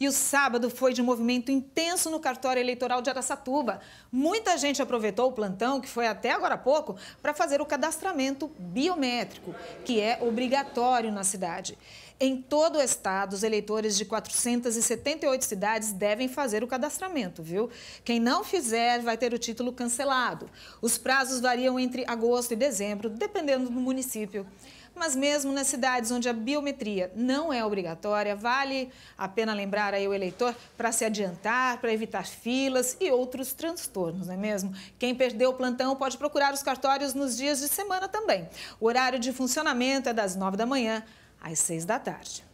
E o sábado foi de movimento intenso no cartório eleitoral de Araçatuba. Muita gente aproveitou o plantão, que foi até agora há pouco, para fazer o cadastramento biométrico, que é obrigatório na cidade. Em todo o estado, os eleitores de 478 cidades devem fazer o cadastramento, viu? Quem não fizer vai ter o título cancelado. Os prazos variam entre agosto e dezembro, dependendo do município. Mas mesmo nas cidades onde a biometria não é obrigatória, vale a pena lembrar aí o eleitor para se adiantar, para evitar filas e outros transtornos, não é mesmo? Quem perdeu o plantão pode procurar os cartórios nos dias de semana também. O horário de funcionamento é das 9 da manhã às 6 da tarde.